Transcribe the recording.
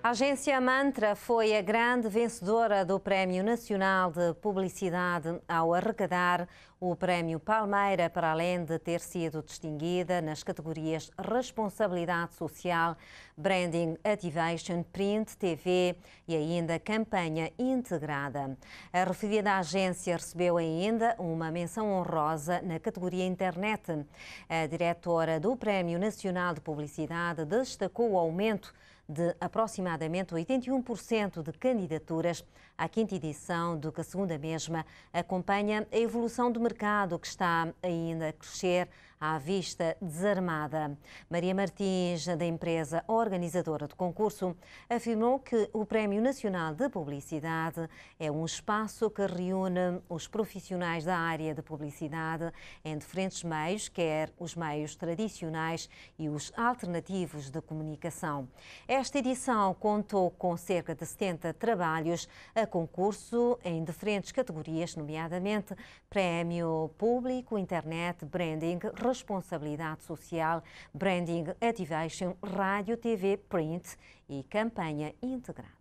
A agência Mantra foi a grande vencedora do Prémio Nacional de Publicidade ao arrecadar o Prémio Palmeira, para além de ter sido distinguida nas categorias Responsabilidade Social, Branding Activation, Print TV e ainda Campanha Integrada. A referida agência recebeu ainda uma menção honrosa na categoria Internet. A diretora do Prémio Nacional de Publicidade destacou o aumento de aproximadamente 81% de candidaturas à quinta edição do que, a segunda mesma, acompanha a evolução do mercado que está ainda a crescer à vista desarmada. Maria Martins, da empresa organizadora do concurso, afirmou que o Prémio Nacional de Publicidade é um espaço que reúne os profissionais da área de publicidade em diferentes meios, quer os meios tradicionais e os alternativos de comunicação. É esta edição contou com cerca de 70 trabalhos a concurso em diferentes categorias, nomeadamente Prémio Público, Internet, Branding, Responsabilidade Social, Branding Activation, Rádio, TV, Print e Campanha Integrada.